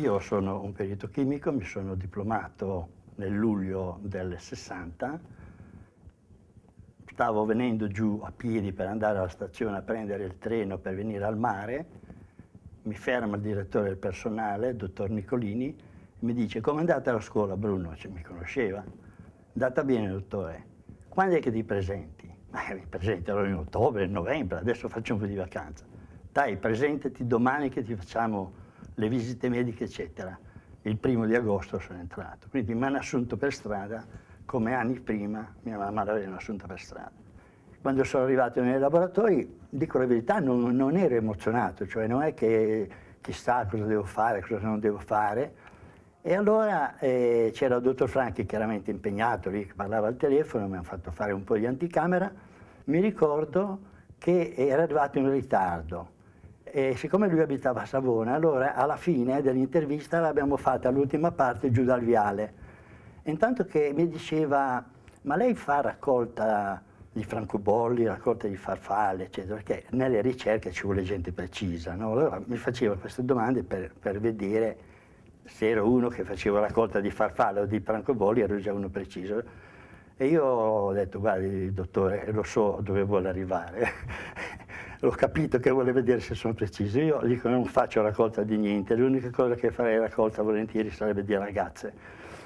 Io sono un perito chimico, mi sono diplomato nel luglio del 60, stavo venendo giù a piedi per andare alla stazione a prendere il treno per venire al mare, mi ferma il direttore del personale, il dottor Nicolini, e mi dice come è andata la scuola Bruno, cioè, mi conosceva, andata bene dottore, quando è che ti presenti? Ma eh, mi presenterò in ottobre, in novembre, adesso faccio un po' di vacanza. Dai, presentati domani che ti facciamo le visite mediche, eccetera. Il primo di agosto sono entrato, quindi mi hanno assunto per strada come anni prima mia mamma l'aveva assunta per strada. Quando sono arrivato nei laboratori, dico la verità, non, non ero emozionato, cioè non è che chissà cosa devo fare, cosa non devo fare. E allora eh, c'era il dottor Franchi chiaramente impegnato lì, che parlava al telefono, mi hanno fatto fare un po' di anticamera. Mi ricordo che era arrivato in ritardo e siccome lui abitava a Savona, allora alla fine dell'intervista l'abbiamo fatta l'ultima parte giù dal viale. Intanto che mi diceva, ma lei fa raccolta di francobolli, raccolta di farfalle, eccetera, perché nelle ricerche ci vuole gente precisa. No? Allora mi faceva queste domande per, per vedere se ero uno che faceva raccolta di farfalle o di francobolli, ero già uno preciso. E io ho detto, guardi dottore, lo so dove vuole arrivare ho capito che voleva vedere se sono preciso. Io dico non faccio raccolta di niente, l'unica cosa che farei raccolta volentieri sarebbe di ragazze,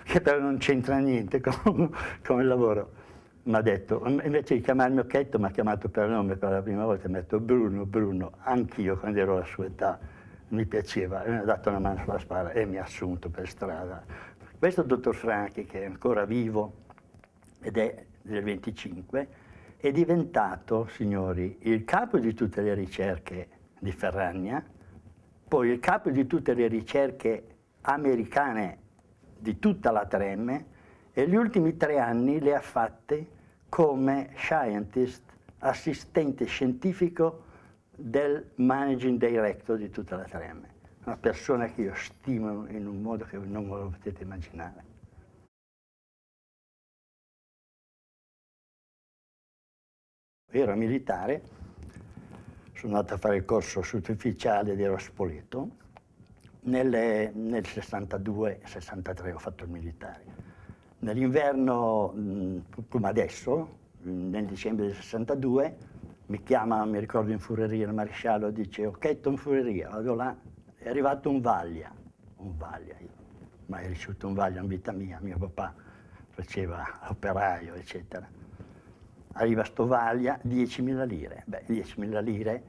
che però non c'entra niente con, con il lavoro. Mi ha detto, invece di chiamarmi Occhetto mi ha chiamato per nome per la prima volta, mi ha detto Bruno, Bruno, anch'io quando ero alla sua età mi piaceva, e mi ha dato una mano sulla spalla e mi ha assunto per strada. Questo dottor Franchi che è ancora vivo ed è del 25, è diventato, signori, il capo di tutte le ricerche di Ferragna, poi il capo di tutte le ricerche americane di tutta la Tremme e gli ultimi tre anni le ha fatte come scientist, assistente scientifico del managing director di tutta la Tremme, una persona che io stimo in un modo che non ve lo potete immaginare. era militare, sono andato a fare il corso sottufficiale di Rospoleto, nel, nel 62-63 ho fatto il militare. Nell'inverno, come adesso, nel dicembre del 62, mi chiama, mi ricordo in fureria, il maresciallo dice Occhetto in fureria, vado là, è arrivato un vaglia, un vaglia, io mai ricevuto un vaglia in vita mia, mio papà faceva operaio, eccetera arriva a Stovaglia 10.000 lire. Beh, 10.000 lire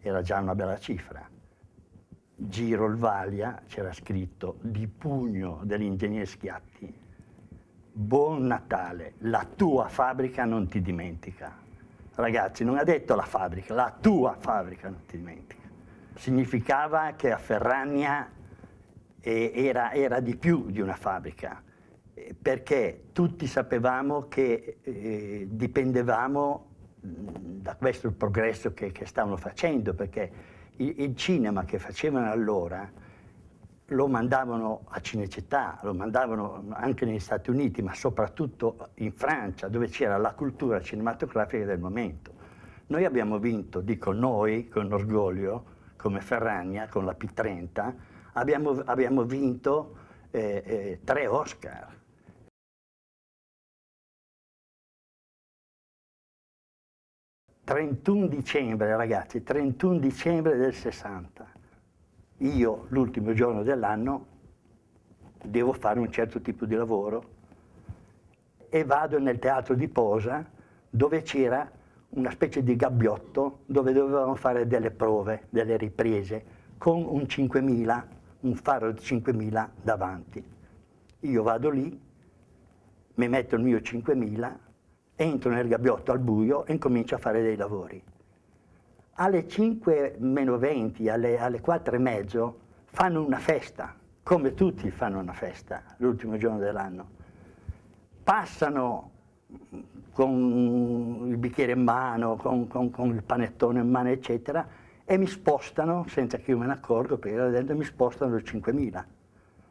era già una bella cifra. Giro il Vaglia c'era scritto di pugno dell'ingegnere Schiatti, buon Natale, la tua fabbrica non ti dimentica. Ragazzi, non ha detto la fabbrica, la tua fabbrica non ti dimentica. Significava che a Ferrania era, era di più di una fabbrica perché tutti sapevamo che eh, dipendevamo da questo progresso che, che stavano facendo, perché il, il, cinema che facevano allora lo mandavano a Cinecittà, lo mandavano anche negli Stati Uniti, ma soprattutto in Francia, dove c'era la cultura cinematografica del momento. Noi abbiamo vinto, dico noi, con orgoglio, come Ferragna, con la P30, abbiamo, abbiamo vinto eh, eh, tre Oscar 31 dicembre, ragazzi, 31 dicembre del 60. Io, l'ultimo giorno dell'anno, devo fare un certo tipo di lavoro e vado nel teatro di Posa dove c'era una specie di gabbiotto dove dovevamo fare delle prove, delle riprese, con un 5000, un faro di 5000 davanti. Io vado lì, mi metto il mio 5000 entro nel gabbiotto al buio e incomincio a fare dei lavori. Alle 5 meno 20, alle, alle 4 e mezzo, fanno una festa, come tutti fanno una festa l'ultimo giorno dell'anno. Passano con il bicchiere in mano, con, con, con, il panettone in mano, eccetera, e mi spostano, senza che io me ne accorgo, perché là dentro mi spostano il 5.000.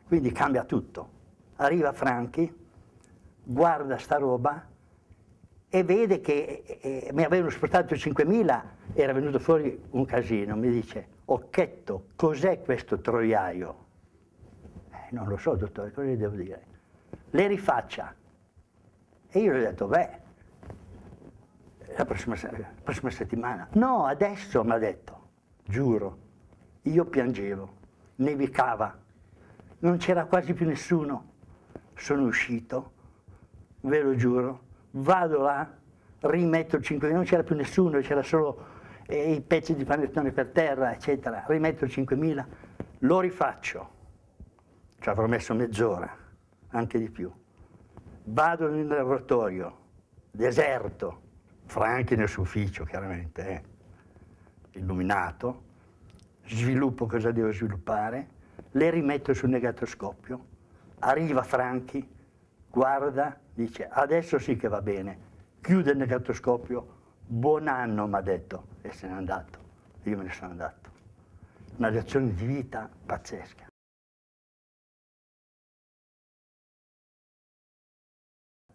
Quindi cambia tutto. Arriva Franchi, guarda sta roba, e vede che eh, eh mi avevano spostato 5.000, era venuto fuori un casino, mi dice, Occhetto, cos'è questo troiaio? Eh, non lo so, dottore, cosa gli devo dire? Le rifaccia. E io gli ho detto, beh, la prossima, la prossima settimana. No, adesso mi ha detto, giuro, io piangevo, nevicava, non c'era quasi più nessuno. Sono uscito, ve lo giuro, vado là, rimetto il 5 non c'era più nessuno, c'era solo eh, i pezzi di panettone per terra, eccetera, rimetto il 5.000, lo rifaccio, ci avrò messo mezz'ora, anche di più, vado nel laboratorio, deserto, Franchi nel suo ufficio chiaramente, eh, illuminato, sviluppo cosa devo sviluppare, le rimetto sul negatoscopio, arriva Franchi, guarda, dice adesso sì che va bene, chiude il negatoscopio, buon anno mi ha detto e se n'è andato, io me ne sono andato. Una lezione di vita pazzesca.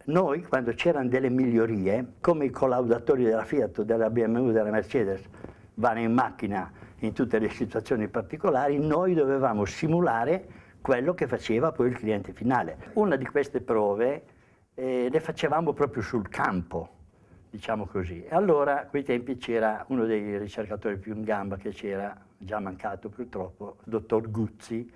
Noi, quando c'erano delle migliorie, come i collaudatori della Fiat, della BMW, della Mercedes, vanno in macchina in tutte le situazioni particolari, noi dovevamo simulare quello che faceva poi il cliente finale. Una di queste prove eh, le facevamo proprio sul campo, diciamo così. E allora, a quei tempi, c'era uno dei ricercatori più in gamba che c'era, già mancato purtroppo, il dottor Guzzi,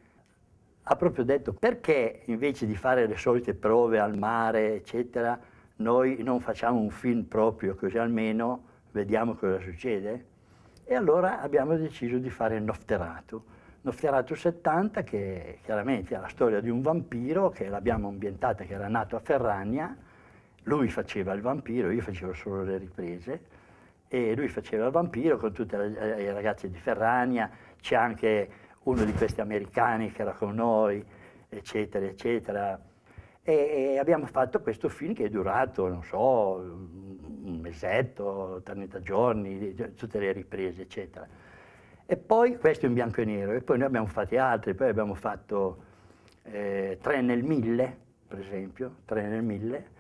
ha proprio detto perché invece di fare le solite prove al mare, eccetera, noi non facciamo un film proprio, così almeno vediamo cosa succede. E allora abbiamo deciso di fare il Nofterato Nosferatu 70 che chiaramente è la storia di un vampiro che l'abbiamo ambientata, che era nato a Ferragna, lui faceva il vampiro, io facevo solo le riprese e lui faceva il vampiro con tutti eh, i ragazzi di Ferragna, c'è anche uno di questi americani che era con noi, eccetera, eccetera. E, e abbiamo fatto questo film che è durato, non so, un mesetto, 30 giorni, tutte le riprese, eccetera. E poi questo in bianco e nero, e poi ne abbiamo fatti altri, poi abbiamo fatto eh, Tre nel Mille, per esempio, Tre nel Mille,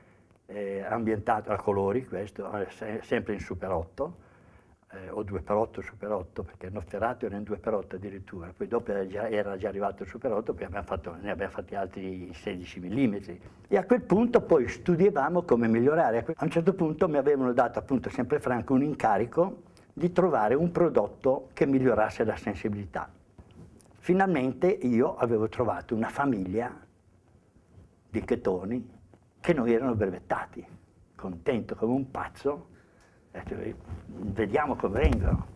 eh, ambientato a colori, questo, eh, se, sempre in Super 8, eh, o 2 per 8 Super 8, perché Nofferato era in 2 per 8 addirittura, poi dopo era già, era già arrivato il Super 8, poi abbiamo fatto, ne abbiamo fatti altri 16 mm. E a quel punto poi studiavamo come migliorare. A un certo punto mi avevano dato appunto sempre Franco un incarico di trovare un prodotto che migliorasse la sensibilità. Finalmente io avevo trovato una famiglia di chetoni che non erano brevettati, contento come un pazzo, eh, vediamo come vengono.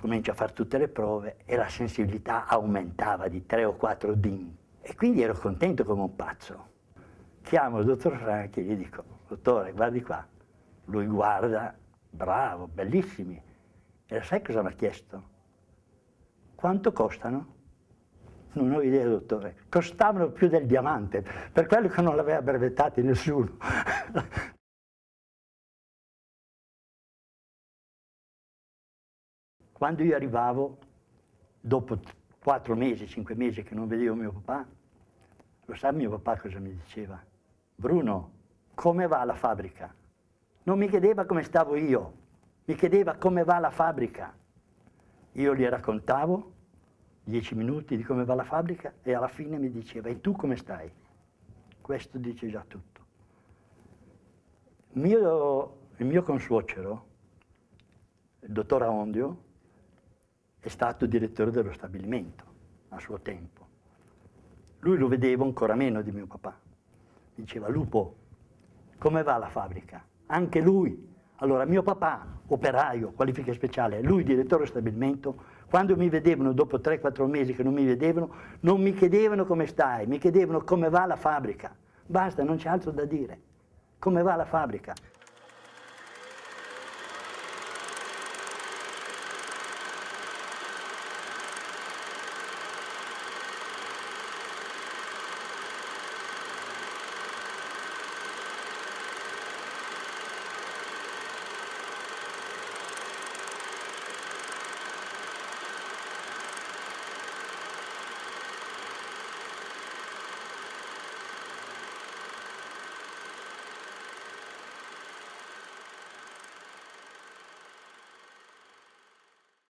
Comincio a fare tutte le prove e la sensibilità aumentava di 3 o 4 din. E quindi ero contento come un pazzo. Chiamo il dottor Franchi e gli dico, dottore, guardi qua. Lui guarda bravo, bellissimi. E sai cosa mi ha chiesto? Quanto costano? Non ho idea, dottore. Costavano più del diamante, per quello che non l'aveva brevettato nessuno. Quando io arrivavo, dopo quattro mesi, cinque mesi che non vedevo mio papà, lo sa mio papà cosa mi diceva? Bruno, come va la fabbrica? Non mi chiedeva come stavo io, mi chiedeva come va la fabbrica. Io gli raccontavo dieci minuti di come va la fabbrica e alla fine mi diceva, e tu come stai? Questo dice già tutto. Mio, il mio consuocero, il dottor Aondio, è stato direttore dello stabilimento a suo tempo. Lui lo vedeva ancora meno di mio papà. Diceva, Lupo, come va la fabbrica? anche lui. Allora mio papà, operaio, qualifica speciale, lui direttore stabilimento, quando mi vedevano dopo 3-4 mesi che non mi vedevano, non mi chiedevano come stai, mi chiedevano come va la fabbrica. Basta, non c'è altro da dire. Come va la fabbrica?